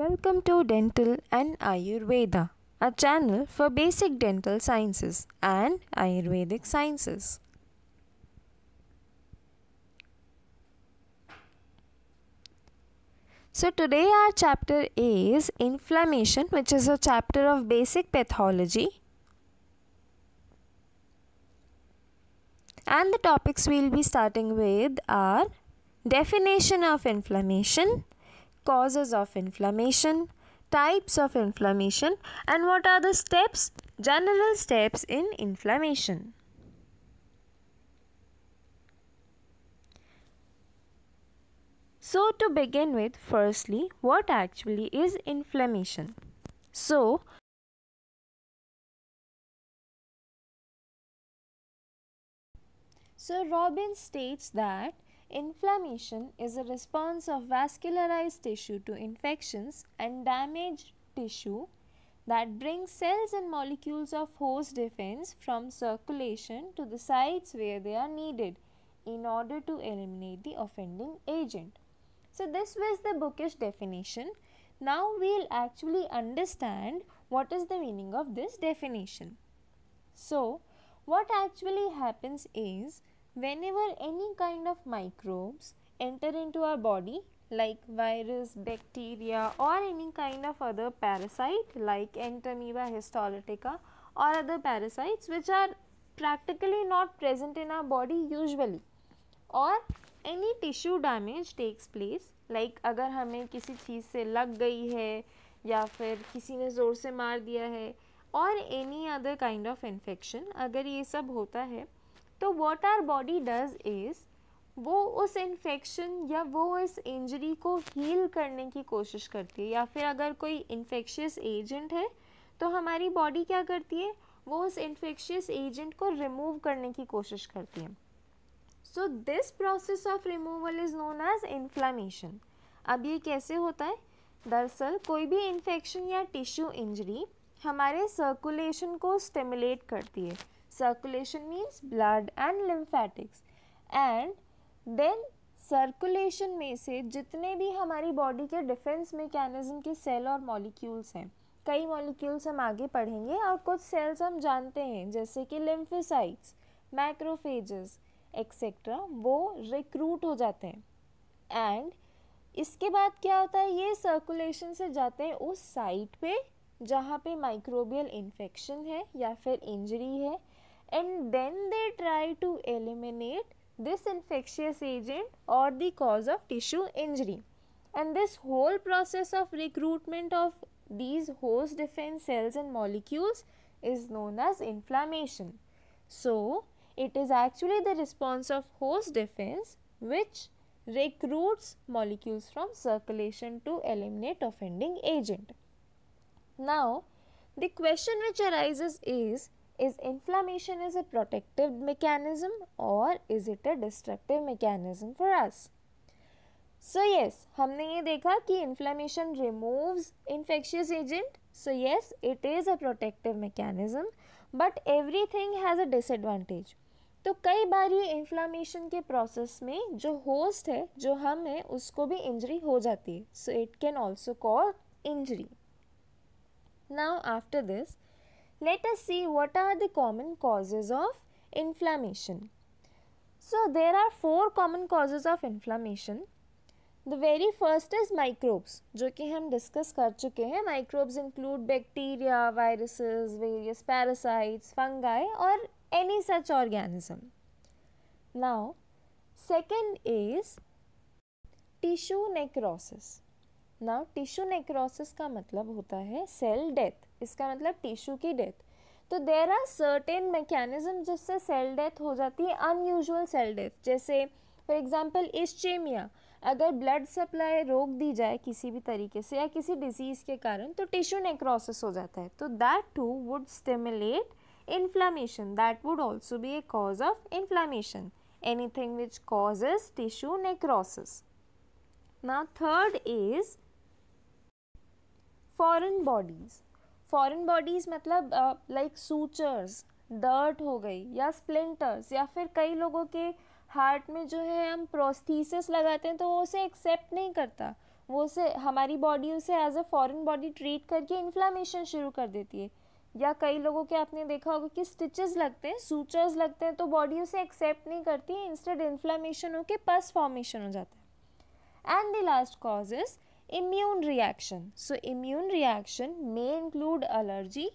Welcome to Dental and Ayurveda, a channel for basic dental sciences and Ayurvedic sciences. So today our chapter is inflammation which is a chapter of basic pathology and the topics we will be starting with are definition of inflammation causes of inflammation, types of inflammation and what are the steps, general steps in inflammation. So to begin with, firstly, what actually is inflammation? So, so Robbins states that Inflammation is a response of vascularized tissue to infections and damaged tissue that brings cells and molecules of host defense from circulation to the sites where they are needed in order to eliminate the offending agent. So, this was the bookish definition. Now, we will actually understand what is the meaning of this definition. So, what actually happens is whenever any kind of microbes enter into our body like virus, bacteria or any kind of other parasite like Entamoeba histolytica or other parasites which are practically not present in our body usually or any tissue damage takes place like agar hame kisi cheez se lag gayi hai ya fir kisi ne zor se maar diya hai or any other kind of infection agar ye sab hota hai तो what our body does is वो उस infection या वो इस injury को heal करने की कोशिश करती है या फिर अगर कोई इन्फेक्शियस एजेंट है तो हमारी बॉडी क्या करती है वो उस इन्फेक्शियस एजेंट को रिमूव करने की कोशिश करती है so this process of removal is known as inflammation अब ये कैसे होता है दरअसल कोई भी इन्फेक्शन या टिश्यू इंजरी हमारे सर्कुलेशन को स्टिमुलेट करती है circulation means blood and lymphatics and then circulation में से जितने भी हमारी बॉडी के डिफेंस मेकेनिज़्म के सेल और मॉलिक्यूल्स हैं कई मॉलिक्यूल्स हम आगे पढ़ेंगे और कुछ सेल्स हम जानते हैं जैसे कि लिम्फोसाइट्स मैक्रोफेजेस एक्सेट्रा वो रिक्रूट हो जाते हैं एंड इसके बाद क्या होता है ये सर्कुलेशन से जाते हैं उस साइट पे जहाँ पे माइक्रोबियल इन्फेक्शन है या फिर इंजरी है and then they try to eliminate this infectious agent or the cause of tissue injury. And this whole process of recruitment of these host defense cells and molecules is known as inflammation. So, it is actually the response of host defense which recruits molecules from circulation to eliminate offending agent. Now, the question which arises is is inflammation is a protective mechanism or is it a destructive mechanism for us so yes हमने ये देखा कि inflammation removes infectious agent so yes it is a protective mechanism but everything has a disadvantage तो कई बार ये inflammation के process में जो होस्ट है जो हम है उसको भी इंजरी हो जाती है so it can also cause injury now after this Let us see what are the common causes of inflammation. So, there are four common causes of inflammation. The very first is microbes, which we हम discuss कर Microbes include bacteria, viruses, various parasites, fungi or any such organism. Now, second is tissue necrosis. Now tissue necrosis का मतलब होता है cell death इसका मतलब tissue की death तो देर आर सर्टेन मैकेनिज्म जिससे सेल डेथ हो जाती है अनयूजल सेल डेथ जैसे फॉर एग्जाम्पल इस्चेमिया अगर ब्लड सप्लाई रोक दी जाए किसी भी तरीके से या किसी डिजीज़ के कारण तो टिश्यू नेक्रोसिस हो जाता है तो that too would stimulate inflammation that would also be a cause of inflammation anything which causes tissue necrosis now third is foreign bodies foreign bodies मतलब लाइक सूचर्स डर्ट हो गई या स्प्लिंटर्स या फिर कई लोगों के हार्ट में जो है हम प्रोस्थीसिस लगाते हैं तो वो उसे एक्सेप्ट नहीं करता वो उसे हमारी बॉडी उसे as a foreign body treat करके इन्फ्लामेशन शुरू कर देती है या कई लोगों के आपने देखा होगा कि स्टिचेस लगते हैं सूचर्स लगते हैं तो बॉडी उसे एक्सेप्ट नहीं करती है इंस्टेड इन्फ्लामेशन होकर पस फॉर्मेशन हो जाता है and the last cause is immune reaction so immune reaction may include allergy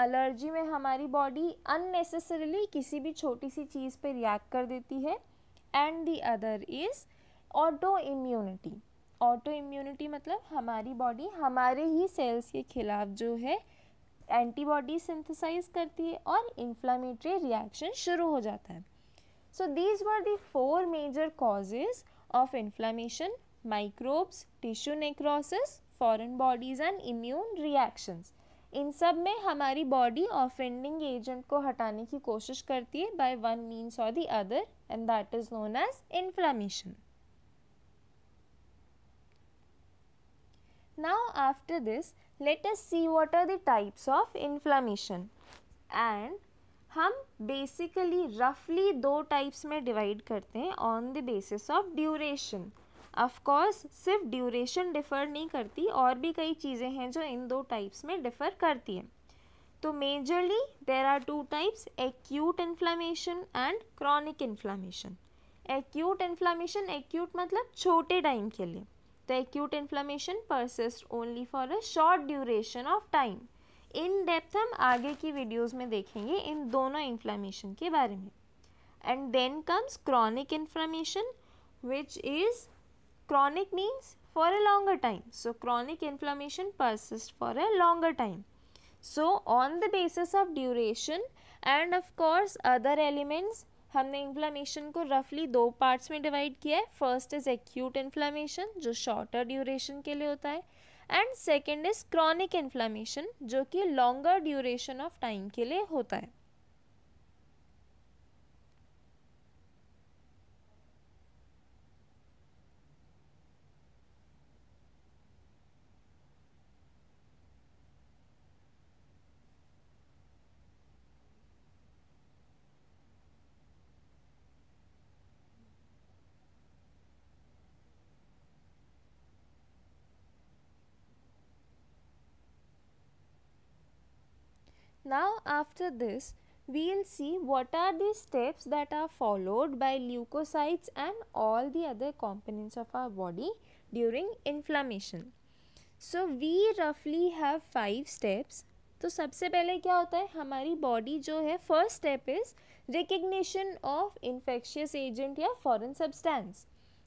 allergy में हमारी बॉडी अननेसेसरली किसी भी छोटी सी चीज़ पे रिएक्ट कर देती है and the other is autoimmunity autoimmunity मतलब हमारी बॉडी हमारे ही सेल्स के खिलाफ जो है एंटीबॉडी सिंथेसाइज करती है और इन्फ्लामेटरी रिएक्शन शुरू हो जाता है so these were the four major causes of inflammation microbes tissue necrosis foreign bodies and immune reactions इन सब में हमारी बॉडी ऑफेंडिंग एजेंट को हटाने की कोशिश करती है बाय वन मीन्स और the other end that is known as inflammation Now after this, let us see what are the types of inflammation. And हम बेसिकली रफली दो टाइप्स में डिवाइड करते हैं on the basis of duration of course सिर्फ duration differ नहीं करती और भी कई चीज़ें हैं जो इन दो टाइप्स में डिफ़र करती हैं तो majorly there are two types acute inflammation and chronic inflammation acute inflammation acute मतलब छोटे टाइम के लिए तो acute inflammation persist only for a short duration of time in depth हम आगे की वीडियोस में देखेंगे इन दोनों इन्फ्लामेशन के बारे में and then comes chronic inflammation which is chronic means for a longer time. So, chronic inflammation persists for a longer time. So, on the basis of duration and of course other elements हमने inflammation को रफली दो parts में divide किया है first is acute inflammation जो shorter duration के लिए होता है and second is chronic inflammation जो कि लॉन्गर ड्यूरेशन ऑफ टाइम के लिए होता है Now after this we will see what are the steps that are followed by leukocytes and all the other components of our body during inflammation. So we roughly have five steps. तो सबसे पहले क्या होता है हमारी body जो है first step is recognition of infectious agent या फॉरेन सब्सटेंस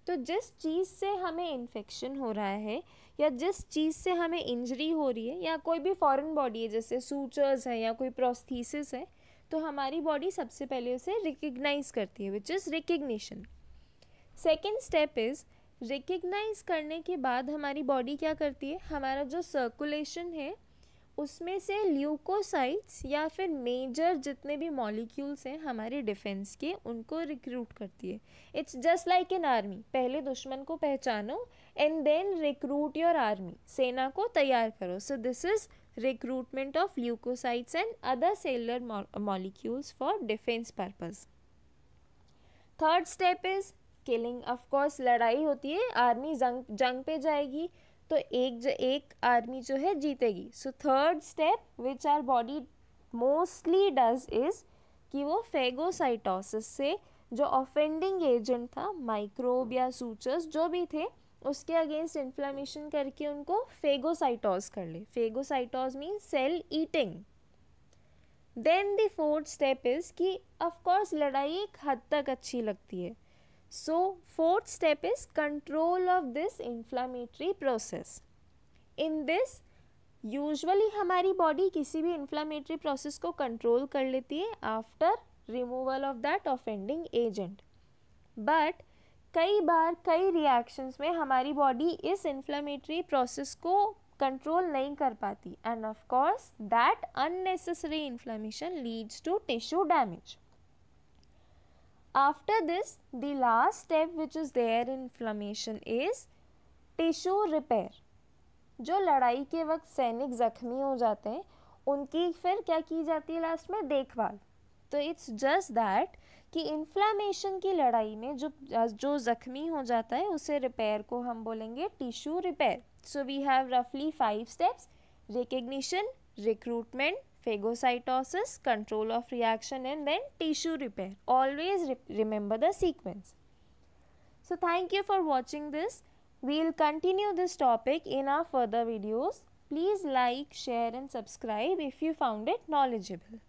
तो जिस चीज़ से हमें इन्फेक्शन हो रहा है या जिस चीज़ से हमें इंजरी हो रही है या कोई भी फॉरेन बॉडी है जैसे सूचर्स है या कोई प्रोस्थीसिस है तो हमारी बॉडी सबसे पहले उसे रिकग्नाइज करती है which is recognition second step is recognize करने के बाद हमारी बॉडी क्या करती है हमारा जो सर्कुलेशन है उसमें से ल्यूकोसाइट्स या फिर मेजर जितने भी मॉलिक्यूल्स हैं हमारे डिफेंस के उनको रिक्रूट करती है it's just like an army पहले दुश्मन को पहचानो and then recruit your army सेना को तैयार करो so this is recruitment of leukocytes and other cellular molecules for defense purpose third step is killing of course लड़ाई होती है आर्मी जंग जंग पे जाएगी तो एक जो एक आर्मी जो है जीतेगी so third step which our body mostly does is कि वो फेगोसाइटोसिस से जो ऑफेंडिंग एजेंट था माइक्रोब या सूचर्स जो भी थे उसके अगेंस्ट इन्फ्लामेशन करके उनको फेगोसाइटोस कर ले phagocytose mean cell eating then the fourth step is कि ऑफ कोर्स लड़ाई एक हद तक अच्छी लगती है So, fourth step is control of this inflammatory process. In this usually हमारी बॉडी किसी भी इन्फ्लामेटरी प्रोसेस को कंट्रोल कर लेती है after removal of that offending agent but कई बार कई रिएक्शंस में हमारी बॉडी इस इन्फ्लामेटरी प्रोसेस को कंट्रोल नहीं कर पाती and of course that unnecessary inflammation leads to tissue damage After this, the last step which is there in inflammation is tissue repair. जो लड़ाई के वक्त सैनिक ज़ख्मी हो जाते हैं उनकी फिर क्या की जाती है लास्ट में देखभाल तो इट्स जस्ट दैट कि इन्फ्लामेशन की लड़ाई में जो जो ज़ख्मी हो जाता है उसे रिपेयर को हम बोलेंगे tissue repair so we have रफली five steps recognition recruitment phagocytosis, control of reaction and then tissue repair. Always re remember the sequence. So thank you for watching this. We will continue this topic in our further videos. Please like, share and subscribe if you found it knowledgeable.